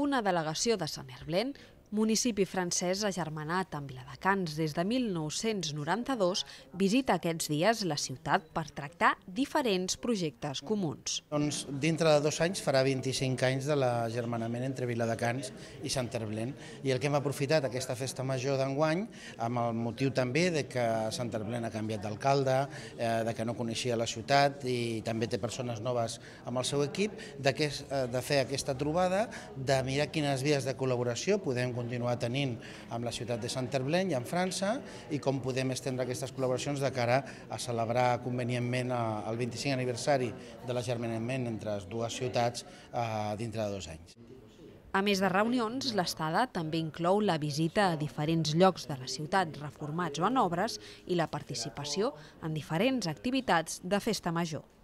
una delegació de Sant Herblen municipi francès agermanat amb Viladecans des de 1992, visita aquests dies la ciutat per tractar diferents projectes comuns. Doncs dintre de dos anys farà 25 anys de l'agermanament entre Viladecans i Sant Herblen i el que hem aprofitat aquesta festa major d'enguany amb el motiu també de que Sant Herblen ha canviat d'alcalde, eh, de que no coneixia la ciutat i també té persones noves amb el seu equip, de, que, eh, de fer aquesta trobada, de mirar quines vies de col·laboració podem continuar tenint amb la ciutat de Saint-Herblain i en França i com podem estendre aquestes col·laboracions de cara a celebrar convenientment eh, el 25 aniversari de l'agermenament entre les dues ciutats eh, dintre de dos anys. A més de reunions, l'estada també inclou la visita a diferents llocs de la ciutat reformats o en obres i la participació en diferents activitats de festa major.